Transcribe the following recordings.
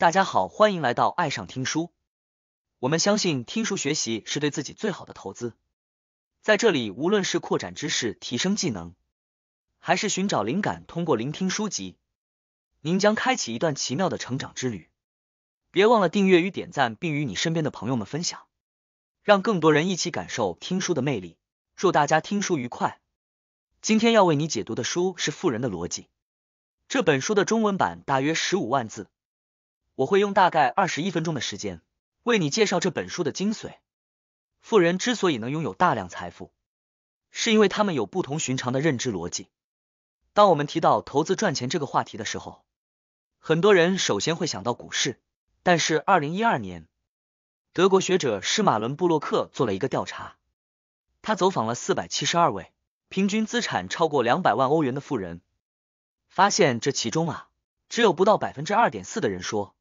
大家好，欢迎来到爱上听书。我们相信听书学习是对自己最好的投资。在这里，无论是扩展知识、提升技能，还是寻找灵感，通过聆听书籍，您将开启一段奇妙的成长之旅。别忘了订阅与点赞，并与你身边的朋友们分享，让更多人一起感受听书的魅力。祝大家听书愉快！今天要为你解读的书是《富人的逻辑》这本书的中文版，大约十五万字。我会用大概二十一分钟的时间，为你介绍这本书的精髓。富人之所以能拥有大量财富，是因为他们有不同寻常的认知逻辑。当我们提到投资赚钱这个话题的时候，很多人首先会想到股市。但是，二零一二年，德国学者施马伦布洛克做了一个调查，他走访了四百七十二位平均资产超过两百万欧元的富人，发现这其中啊，只有不到百分之二点四的人说。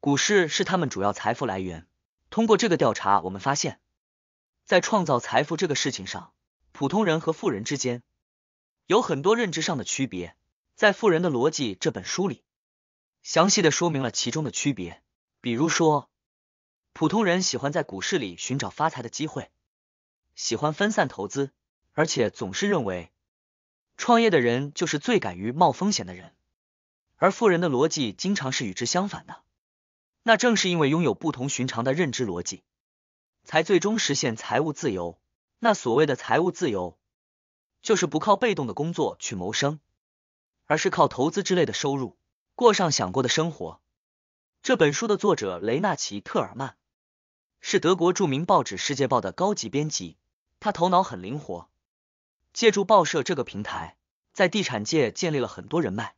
股市是他们主要财富来源。通过这个调查，我们发现，在创造财富这个事情上，普通人和富人之间有很多认知上的区别。在《富人的逻辑》这本书里，详细的说明了其中的区别。比如说，普通人喜欢在股市里寻找发财的机会，喜欢分散投资，而且总是认为创业的人就是最敢于冒风险的人，而富人的逻辑经常是与之相反的。那正是因为拥有不同寻常的认知逻辑，才最终实现财务自由。那所谓的财务自由，就是不靠被动的工作去谋生，而是靠投资之类的收入过上想过的生活。这本书的作者雷纳奇特尔曼是德国著名报纸《世界报》的高级编辑，他头脑很灵活，借助报社这个平台，在地产界建立了很多人脉，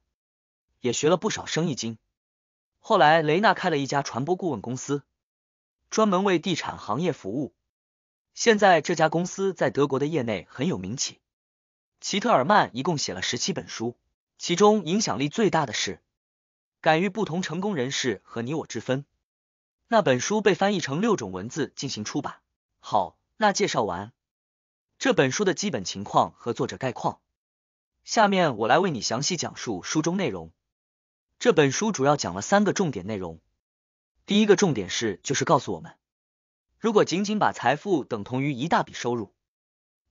也学了不少生意经。后来，雷纳开了一家传播顾问公司，专门为地产行业服务。现在，这家公司在德国的业内很有名气。齐特尔曼一共写了十七本书，其中影响力最大的是《敢于不同：成功人士和你我之分》。那本书被翻译成六种文字进行出版。好，那介绍完这本书的基本情况和作者概况，下面我来为你详细讲述书中内容。这本书主要讲了三个重点内容。第一个重点是，就是告诉我们，如果仅仅把财富等同于一大笔收入，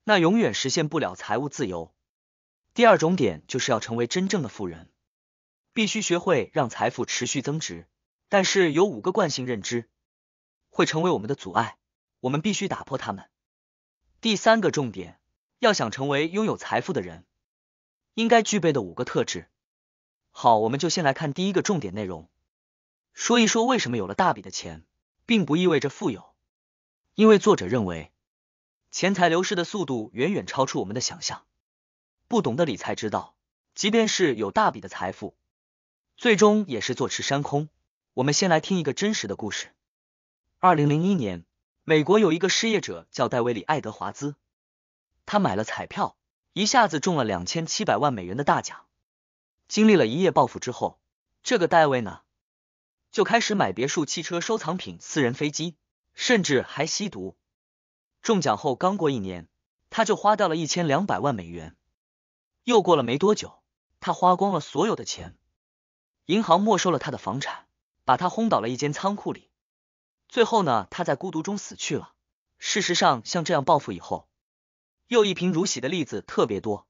那永远实现不了财务自由。第二种点就是要成为真正的富人，必须学会让财富持续增值。但是有五个惯性认知会成为我们的阻碍，我们必须打破他们。第三个重点，要想成为拥有财富的人，应该具备的五个特质。好，我们就先来看第一个重点内容，说一说为什么有了大笔的钱，并不意味着富有。因为作者认为，钱财流失的速度远远超出我们的想象。不懂得理财之道，即便是有大笔的财富，最终也是坐吃山空。我们先来听一个真实的故事。二零零一年，美国有一个失业者叫戴维里爱德华兹，他买了彩票，一下子中了两千七百万美元的大奖。经历了一夜暴富之后，这个戴维呢就开始买别墅、汽车、收藏品、私人飞机，甚至还吸毒。中奖后刚过一年，他就花掉了一千两百万美元。又过了没多久，他花光了所有的钱，银行没收了他的房产，把他轰倒了一间仓库里。最后呢，他在孤独中死去了。事实上，像这样暴富以后又一贫如洗的例子特别多，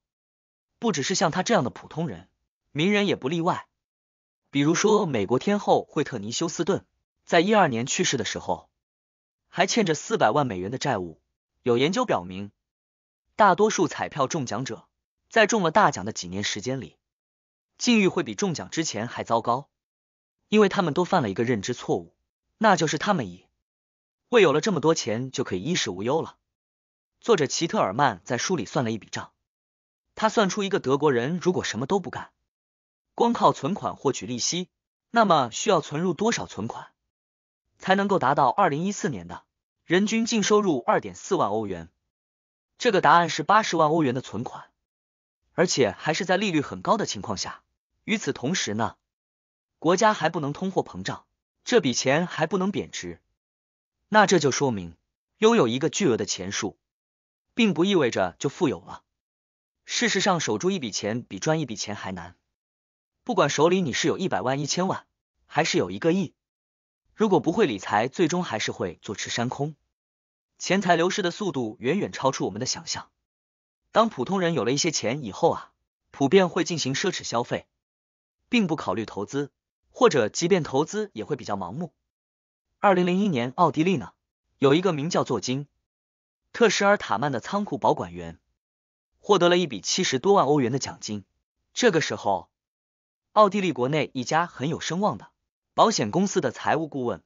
不只是像他这样的普通人。名人也不例外，比如说美国天后惠特尼休斯顿，在一二年去世的时候，还欠着四百万美元的债务。有研究表明，大多数彩票中奖者在中了大奖的几年时间里，境遇会比中奖之前还糟糕，因为他们都犯了一个认知错误，那就是他们以为有了这么多钱就可以衣食无忧了。作者齐特尔曼在书里算了一笔账，他算出一个德国人如果什么都不干。光靠存款获取利息，那么需要存入多少存款才能够达到二零一四年的人均净收入二点四万欧元？这个答案是八十万欧元的存款，而且还是在利率很高的情况下。与此同时呢，国家还不能通货膨胀，这笔钱还不能贬值。那这就说明，拥有一个巨额的钱数，并不意味着就富有了。事实上，守住一笔钱比赚一笔钱还难。不管手里你是有一百万、一千万，还是有一个亿，如果不会理财，最终还是会坐吃山空。钱财流失的速度远远超出我们的想象。当普通人有了一些钱以后啊，普遍会进行奢侈消费，并不考虑投资，或者即便投资也会比较盲目。二零零一年，奥地利呢有一个名叫做金特什尔塔曼的仓库保管员，获得了一笔七十多万欧元的奖金。这个时候。奥地利国内一家很有声望的保险公司的财务顾问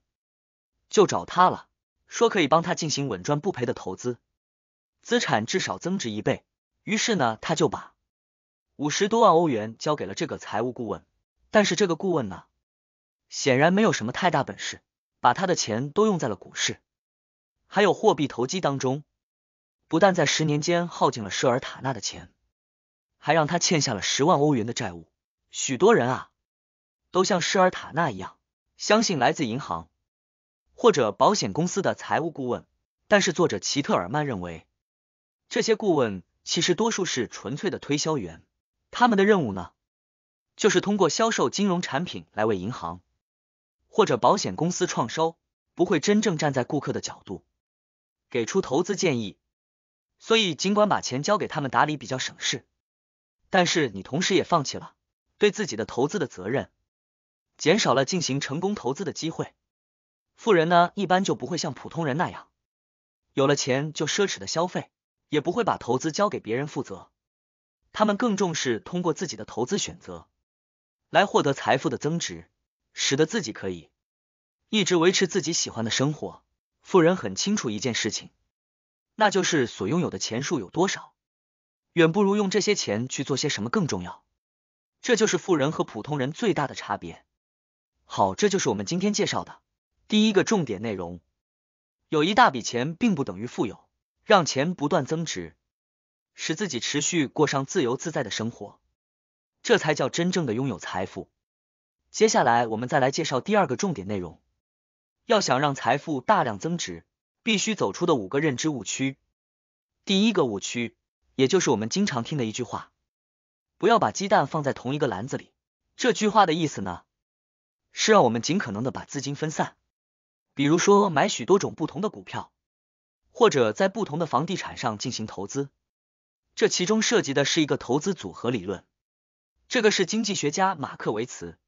就找他了，说可以帮他进行稳赚不赔的投资，资产至少增值一倍。于是呢，他就把五十多万欧元交给了这个财务顾问。但是这个顾问呢，显然没有什么太大本事，把他的钱都用在了股市，还有货币投机当中，不但在十年间耗尽了舍尔塔纳的钱，还让他欠下了十万欧元的债务。许多人啊，都像施尔塔纳一样，相信来自银行或者保险公司的财务顾问。但是，作者齐特尔曼认为，这些顾问其实多数是纯粹的推销员。他们的任务呢，就是通过销售金融产品来为银行或者保险公司创收，不会真正站在顾客的角度给出投资建议。所以，尽管把钱交给他们打理比较省事，但是你同时也放弃了。对自己的投资的责任，减少了进行成功投资的机会。富人呢，一般就不会像普通人那样，有了钱就奢侈的消费，也不会把投资交给别人负责。他们更重视通过自己的投资选择，来获得财富的增值，使得自己可以一直维持自己喜欢的生活。富人很清楚一件事情，那就是所拥有的钱数有多少，远不如用这些钱去做些什么更重要。这就是富人和普通人最大的差别。好，这就是我们今天介绍的第一个重点内容。有一大笔钱并不等于富有，让钱不断增值，使自己持续过上自由自在的生活，这才叫真正的拥有财富。接下来，我们再来介绍第二个重点内容。要想让财富大量增值，必须走出的五个认知误区。第一个误区，也就是我们经常听的一句话。不要把鸡蛋放在同一个篮子里。这句话的意思呢，是让我们尽可能的把资金分散，比如说买许多种不同的股票，或者在不同的房地产上进行投资。这其中涉及的是一个投资组合理论，这个是经济学家马克维茨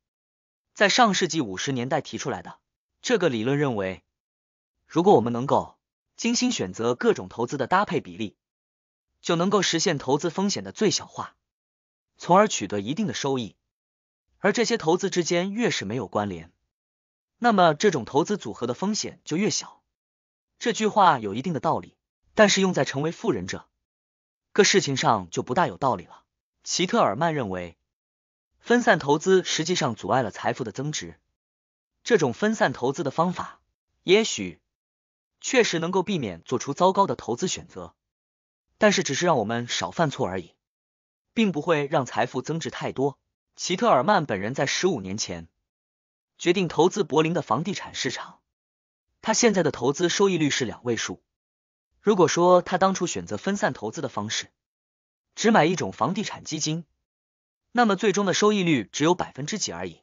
在上世纪五十年代提出来的。这个理论认为，如果我们能够精心选择各种投资的搭配比例，就能够实现投资风险的最小化。从而取得一定的收益，而这些投资之间越是没有关联，那么这种投资组合的风险就越小。这句话有一定的道理，但是用在成为富人这个事情上就不大有道理了。齐特尔曼认为，分散投资实际上阻碍了财富的增值。这种分散投资的方法，也许确实能够避免做出糟糕的投资选择，但是只是让我们少犯错而已。并不会让财富增值太多。齐特尔曼本人在十五年前决定投资柏林的房地产市场，他现在的投资收益率是两位数。如果说他当初选择分散投资的方式，只买一种房地产基金，那么最终的收益率只有百分之几而已。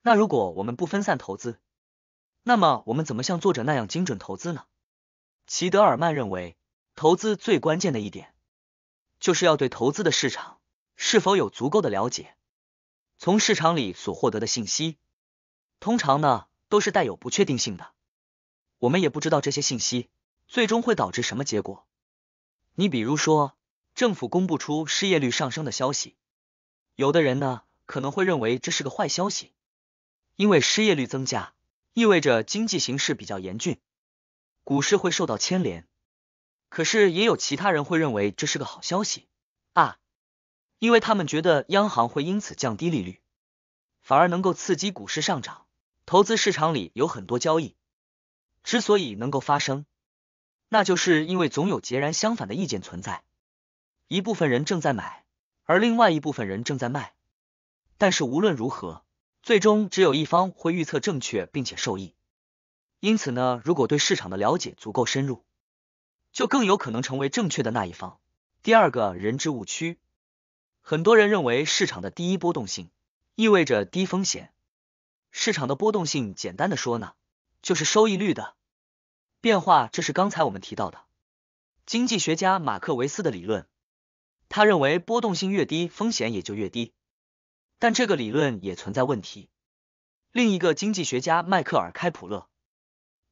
那如果我们不分散投资，那么我们怎么像作者那样精准投资呢？齐德尔曼认为，投资最关键的一点。就是要对投资的市场是否有足够的了解，从市场里所获得的信息，通常呢都是带有不确定性的。我们也不知道这些信息最终会导致什么结果。你比如说，政府公布出失业率上升的消息，有的人呢可能会认为这是个坏消息，因为失业率增加意味着经济形势比较严峻，股市会受到牵连。可是也有其他人会认为这是个好消息啊，因为他们觉得央行会因此降低利率，反而能够刺激股市上涨。投资市场里有很多交易，之所以能够发生，那就是因为总有截然相反的意见存在。一部分人正在买，而另外一部分人正在卖。但是无论如何，最终只有一方会预测正确并且受益。因此呢，如果对市场的了解足够深入。就更有可能成为正确的那一方。第二个人之误区，很多人认为市场的第一波动性意味着低风险。市场的波动性，简单的说呢，就是收益率的变化。这是刚才我们提到的经济学家马克维斯的理论，他认为波动性越低，风险也就越低。但这个理论也存在问题。另一个经济学家迈克尔开普勒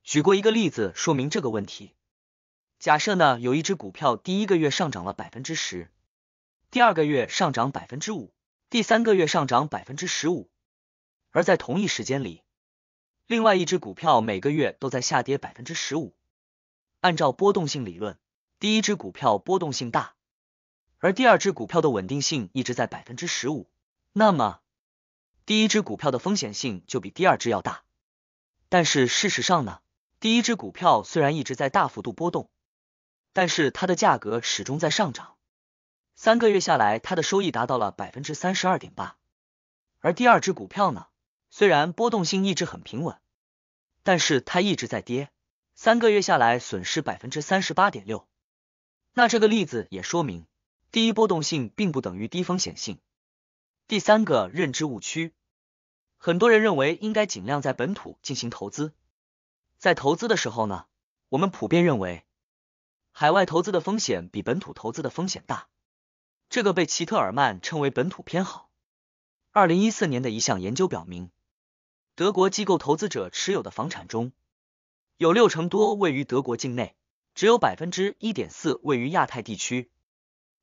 举过一个例子说明这个问题。假设呢，有一只股票第一个月上涨了百分之十，第二个月上涨百分之五，第三个月上涨百分之十五，而在同一时间里，另外一只股票每个月都在下跌百分之十五。按照波动性理论，第一只股票波动性大，而第二只股票的稳定性一直在百分之十五。那么，第一只股票的风险性就比第二只要大。但是事实上呢，第一只股票虽然一直在大幅度波动。但是它的价格始终在上涨，三个月下来，它的收益达到了百分之三十二点八。而第二只股票呢，虽然波动性一直很平稳，但是它一直在跌，三个月下来损失百分之三十八点六。那这个例子也说明，第一波动性并不等于低风险性。第三个认知误区，很多人认为应该尽量在本土进行投资，在投资的时候呢，我们普遍认为。海外投资的风险比本土投资的风险大，这个被齐特尔曼称为本土偏好。二零一四年的一项研究表明，德国机构投资者持有的房产中有六成多位于德国境内，只有百分之一点四位于亚太地区。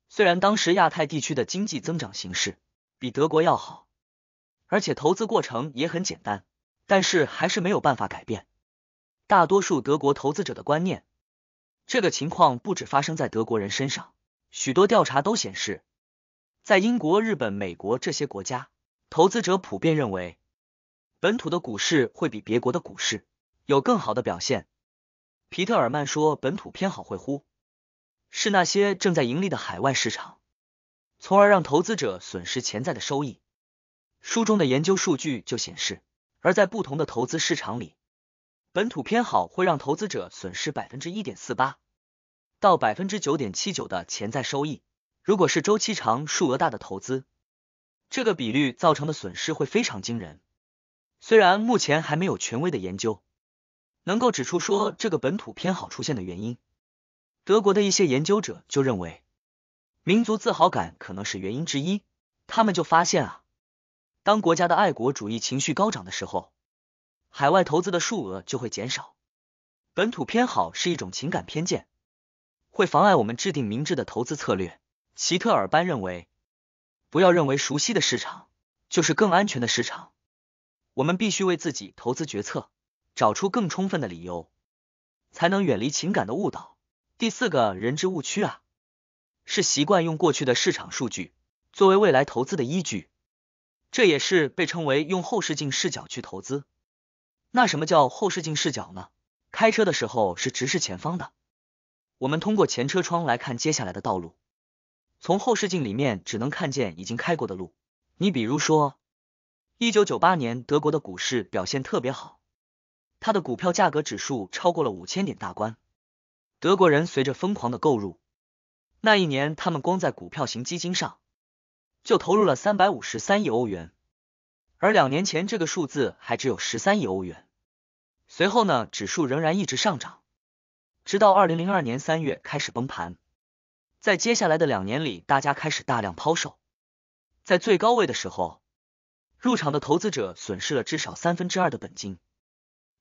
虽然当时亚太地区的经济增长形势比德国要好，而且投资过程也很简单，但是还是没有办法改变大多数德国投资者的观念。这个情况不止发生在德国人身上，许多调查都显示，在英国、日本、美国这些国家，投资者普遍认为本土的股市会比别国的股市有更好的表现。皮特尔曼说，本土偏好会忽视那些正在盈利的海外市场，从而让投资者损失潜在的收益。书中的研究数据就显示，而在不同的投资市场里，本土偏好会让投资者损失百分之一点四八。到百分之九点七九的潜在收益，如果是周期长、数额大的投资，这个比率造成的损失会非常惊人。虽然目前还没有权威的研究能够指出说这个本土偏好出现的原因，德国的一些研究者就认为，民族自豪感可能是原因之一。他们就发现啊，当国家的爱国主义情绪高涨的时候，海外投资的数额就会减少。本土偏好是一种情感偏见。会妨碍我们制定明智的投资策略。齐特尔班认为，不要认为熟悉的市场就是更安全的市场。我们必须为自己投资决策找出更充分的理由，才能远离情感的误导。第四个人之误区啊，是习惯用过去的市场数据作为未来投资的依据，这也是被称为用后视镜视角去投资。那什么叫后视镜视角呢？开车的时候是直视前方的。我们通过前车窗来看接下来的道路，从后视镜里面只能看见已经开过的路。你比如说，一九九八年德国的股市表现特别好，它的股票价格指数超过了五千点大关。德国人随着疯狂的购入，那一年他们光在股票型基金上就投入了三百五十三亿欧元，而两年前这个数字还只有十三亿欧元。随后呢，指数仍然一直上涨。直到二零零二年三月开始崩盘，在接下来的两年里，大家开始大量抛售。在最高位的时候，入场的投资者损失了至少三分之二的本金。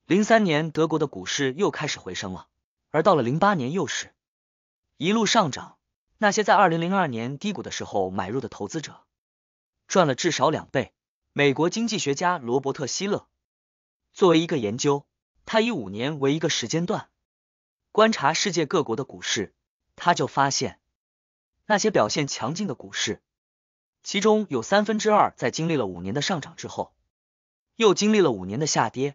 零三年，德国的股市又开始回升了，而到了零八年又是一路上涨。那些在二零零二年低谷的时候买入的投资者，赚了至少两倍。美国经济学家罗伯特希勒作为一个研究，他以五年为一个时间段。观察世界各国的股市，他就发现，那些表现强劲的股市，其中有三分之二在经历了五年的上涨之后，又经历了五年的下跌；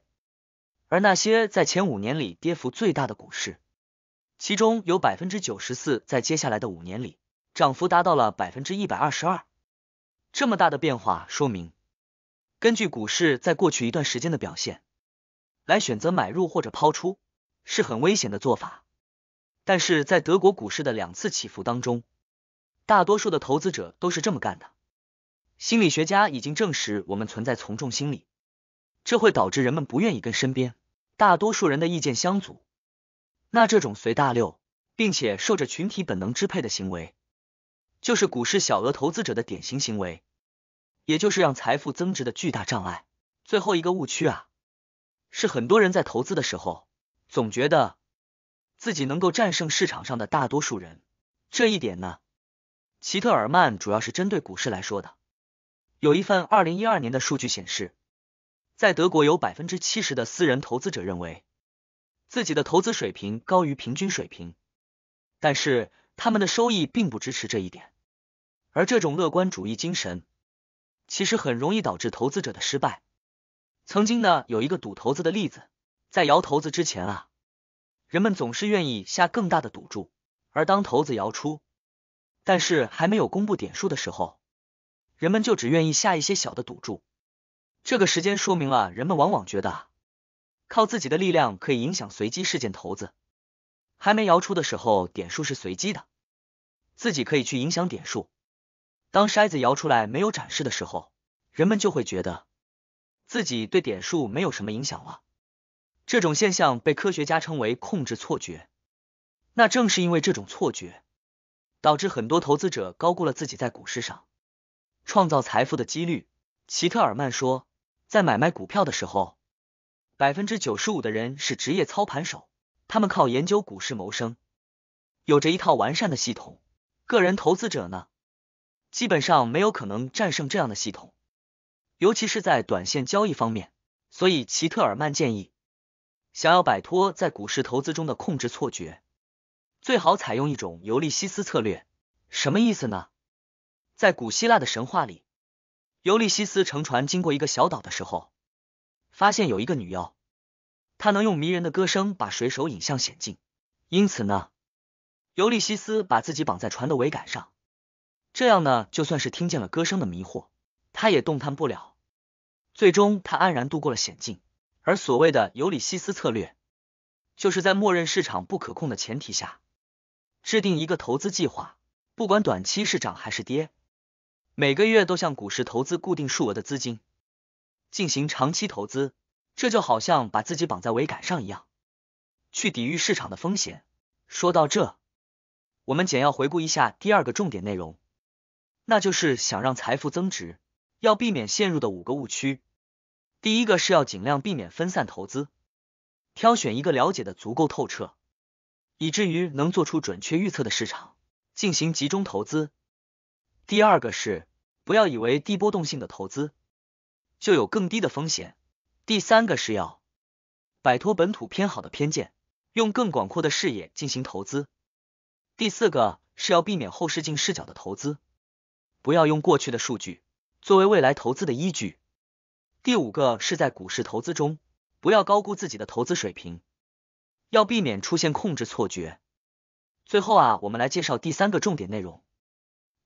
而那些在前五年里跌幅最大的股市，其中有百分之九十四在接下来的五年里涨幅达到了百分之一百二十二。这么大的变化说明，根据股市在过去一段时间的表现来选择买入或者抛出。是很危险的做法，但是在德国股市的两次起伏当中，大多数的投资者都是这么干的。心理学家已经证实，我们存在从众心理，这会导致人们不愿意跟身边大多数人的意见相左。那这种随大流，并且受着群体本能支配的行为，就是股市小额投资者的典型行为，也就是让财富增值的巨大障碍。最后一个误区啊，是很多人在投资的时候。总觉得自己能够战胜市场上的大多数人，这一点呢，齐特尔曼主要是针对股市来说的。有一份二零一二年的数据显示，在德国有百分之七十的私人投资者认为自己的投资水平高于平均水平，但是他们的收益并不支持这一点。而这种乐观主义精神其实很容易导致投资者的失败。曾经呢，有一个赌头子的例子。在摇骰子之前啊，人们总是愿意下更大的赌注；而当骰子摇出，但是还没有公布点数的时候，人们就只愿意下一些小的赌注。这个时间说明了人们往往觉得靠自己的力量可以影响随机事件。骰子还没摇出的时候，点数是随机的，自己可以去影响点数。当筛子摇出来没有展示的时候，人们就会觉得自己对点数没有什么影响了。这种现象被科学家称为控制错觉。那正是因为这种错觉，导致很多投资者高估了自己在股市上创造财富的几率。齐特尔曼说，在买卖股票的时候，百分之九十五的人是职业操盘手，他们靠研究股市谋生，有着一套完善的系统。个人投资者呢，基本上没有可能战胜这样的系统，尤其是在短线交易方面。所以，齐特尔曼建议。想要摆脱在股市投资中的控制错觉，最好采用一种尤利西斯策略。什么意思呢？在古希腊的神话里，尤利西斯乘船经过一个小岛的时候，发现有一个女妖，她能用迷人的歌声把水手引向险境。因此呢，尤利西斯把自己绑在船的桅杆上，这样呢，就算是听见了歌声的迷惑，他也动弹不了。最终，他安然度过了险境。而所谓的尤里西斯策略，就是在默认市场不可控的前提下，制定一个投资计划，不管短期是涨还是跌，每个月都向股市投资固定数额的资金，进行长期投资。这就好像把自己绑在桅杆上一样，去抵御市场的风险。说到这，我们简要回顾一下第二个重点内容，那就是想让财富增值，要避免陷入的五个误区。第一个是要尽量避免分散投资，挑选一个了解的足够透彻，以至于能做出准确预测的市场进行集中投资。第二个是不要以为低波动性的投资就有更低的风险。第三个是要摆脱本土偏好的偏见，用更广阔的视野进行投资。第四个是要避免后视镜视角的投资，不要用过去的数据作为未来投资的依据。第五个是在股市投资中，不要高估自己的投资水平，要避免出现控制错觉。最后啊，我们来介绍第三个重点内容，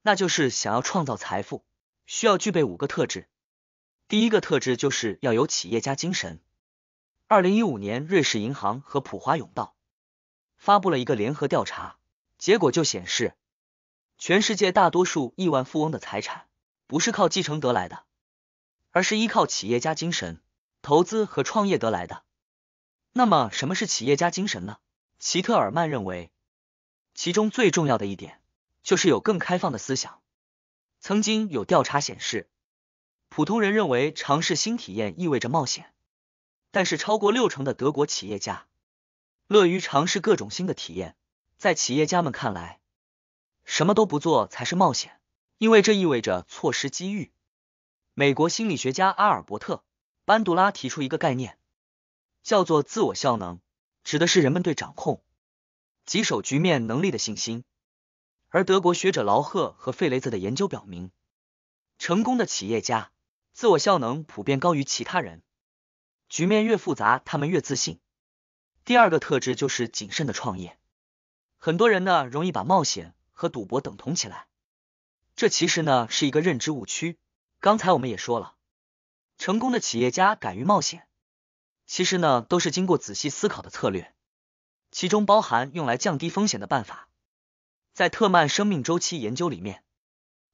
那就是想要创造财富，需要具备五个特质。第一个特质就是要有企业家精神。二零一五年，瑞士银行和普华永道发布了一个联合调查，结果就显示，全世界大多数亿万富翁的财产不是靠继承得来的。而是依靠企业家精神、投资和创业得来的。那么，什么是企业家精神呢？齐特尔曼认为，其中最重要的一点就是有更开放的思想。曾经有调查显示，普通人认为尝试新体验意味着冒险，但是超过六成的德国企业家乐于尝试各种新的体验。在企业家们看来，什么都不做才是冒险，因为这意味着错失机遇。美国心理学家阿尔伯特·班杜拉提出一个概念，叫做自我效能，指的是人们对掌控棘手局面能力的信心。而德国学者劳赫和费雷泽的研究表明，成功的企业家自我效能普遍高于其他人，局面越复杂，他们越自信。第二个特质就是谨慎的创业，很多人呢容易把冒险和赌博等同起来，这其实呢是一个认知误区。刚才我们也说了，成功的企业家敢于冒险，其实呢都是经过仔细思考的策略，其中包含用来降低风险的办法。在特曼生命周期研究里面，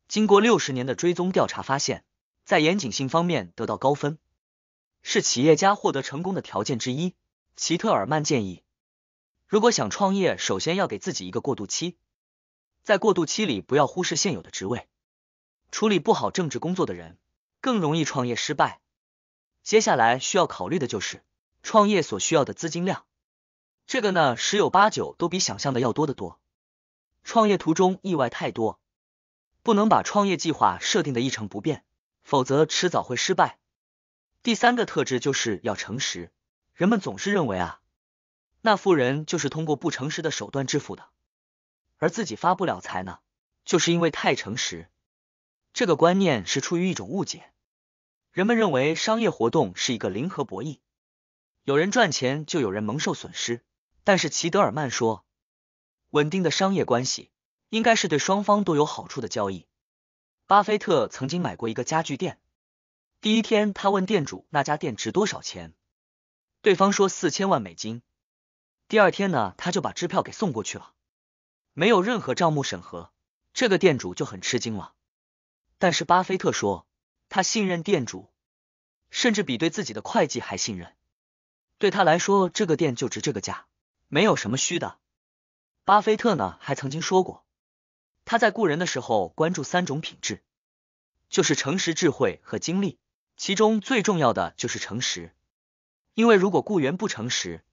经过六十年的追踪调查发现，在严谨性方面得到高分是企业家获得成功的条件之一。齐特尔曼建议，如果想创业，首先要给自己一个过渡期，在过渡期里不要忽视现有的职位。处理不好政治工作的人，更容易创业失败。接下来需要考虑的就是创业所需要的资金量，这个呢十有八九都比想象的要多得多。创业途中意外太多，不能把创业计划设定的一成不变，否则迟早会失败。第三个特质就是要诚实。人们总是认为啊，那富人就是通过不诚实的手段致富的，而自己发不了财呢，就是因为太诚实。这个观念是出于一种误解，人们认为商业活动是一个零和博弈，有人赚钱就有人蒙受损失。但是齐德尔曼说，稳定的商业关系应该是对双方都有好处的交易。巴菲特曾经买过一个家具店，第一天他问店主那家店值多少钱，对方说四千万美金。第二天呢，他就把支票给送过去了，没有任何账目审核，这个店主就很吃惊了。但是巴菲特说，他信任店主，甚至比对自己的会计还信任。对他来说，这个店就值这个价，没有什么虚的。巴菲特呢，还曾经说过，他在雇人的时候关注三种品质，就是诚实、智慧和精力。其中最重要的就是诚实，因为如果雇员不诚实，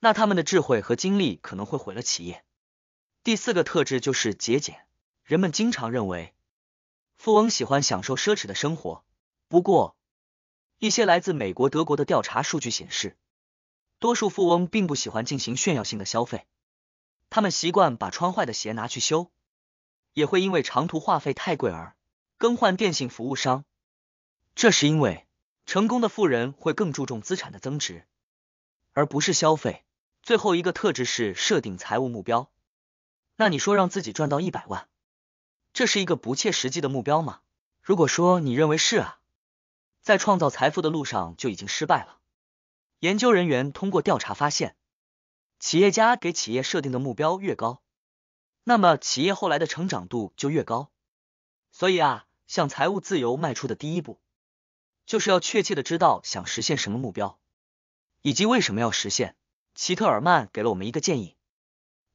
那他们的智慧和精力可能会毁了企业。第四个特质就是节俭。人们经常认为。富翁喜欢享受奢侈的生活，不过一些来自美国、德国的调查数据显示，多数富翁并不喜欢进行炫耀性的消费，他们习惯把穿坏的鞋拿去修，也会因为长途话费太贵而更换电信服务商。这是因为成功的富人会更注重资产的增值，而不是消费。最后一个特质是设定财务目标。那你说让自己赚到一百万？这是一个不切实际的目标吗？如果说你认为是啊，在创造财富的路上就已经失败了。研究人员通过调查发现，企业家给企业设定的目标越高，那么企业后来的成长度就越高。所以啊，向财务自由迈出的第一步，就是要确切的知道想实现什么目标，以及为什么要实现。齐特尔曼给了我们一个建议，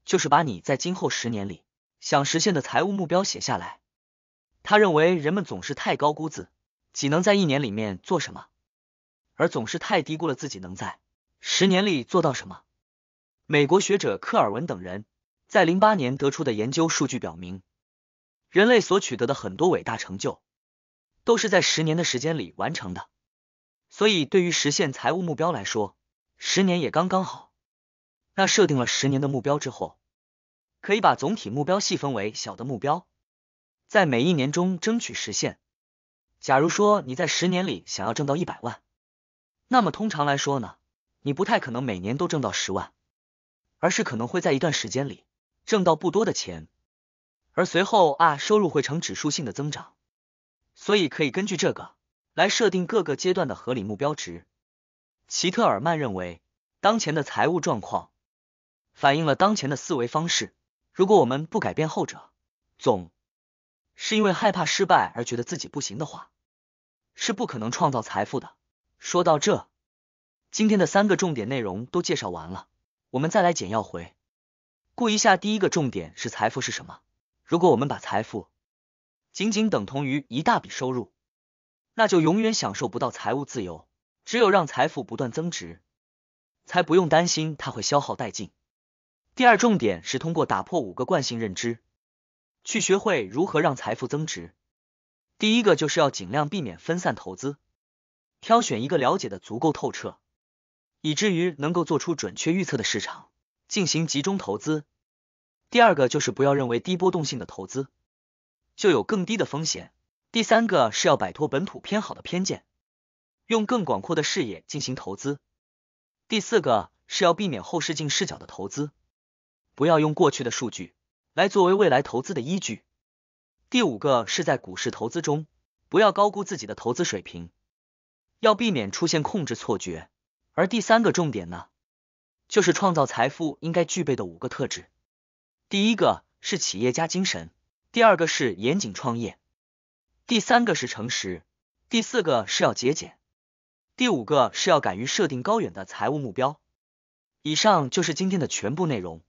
就是把你在今后十年里。想实现的财务目标写下来。他认为人们总是太高估自己能在一年里面做什么，而总是太低估了自己能在十年里做到什么。美国学者科尔文等人在零八年得出的研究数据表明，人类所取得的很多伟大成就都是在十年的时间里完成的。所以，对于实现财务目标来说，十年也刚刚好。那设定了十年的目标之后。可以把总体目标细分为小的目标，在每一年中争取实现。假如说你在十年里想要挣到一百万，那么通常来说呢，你不太可能每年都挣到十万，而是可能会在一段时间里挣到不多的钱，而随后啊收入会呈指数性的增长。所以可以根据这个来设定各个阶段的合理目标值。齐特尔曼认为，当前的财务状况反映了当前的思维方式。如果我们不改变后者，总是因为害怕失败而觉得自己不行的话，是不可能创造财富的。说到这，今天的三个重点内容都介绍完了，我们再来简要回顾一下。第一个重点是财富是什么？如果我们把财富仅仅等同于一大笔收入，那就永远享受不到财务自由。只有让财富不断增值，才不用担心它会消耗殆尽。第二重点是通过打破五个惯性认知，去学会如何让财富增值。第一个就是要尽量避免分散投资，挑选一个了解的足够透彻，以至于能够做出准确预测的市场进行集中投资。第二个就是不要认为低波动性的投资就有更低的风险。第三个是要摆脱本土偏好的偏见，用更广阔的视野进行投资。第四个是要避免后视镜视角的投资。不要用过去的数据来作为未来投资的依据。第五个是在股市投资中，不要高估自己的投资水平，要避免出现控制错觉。而第三个重点呢，就是创造财富应该具备的五个特质。第一个是企业家精神，第二个是严谨创业，第三个是诚实，第四个是要节俭，第五个是要敢于设定高远的财务目标。以上就是今天的全部内容。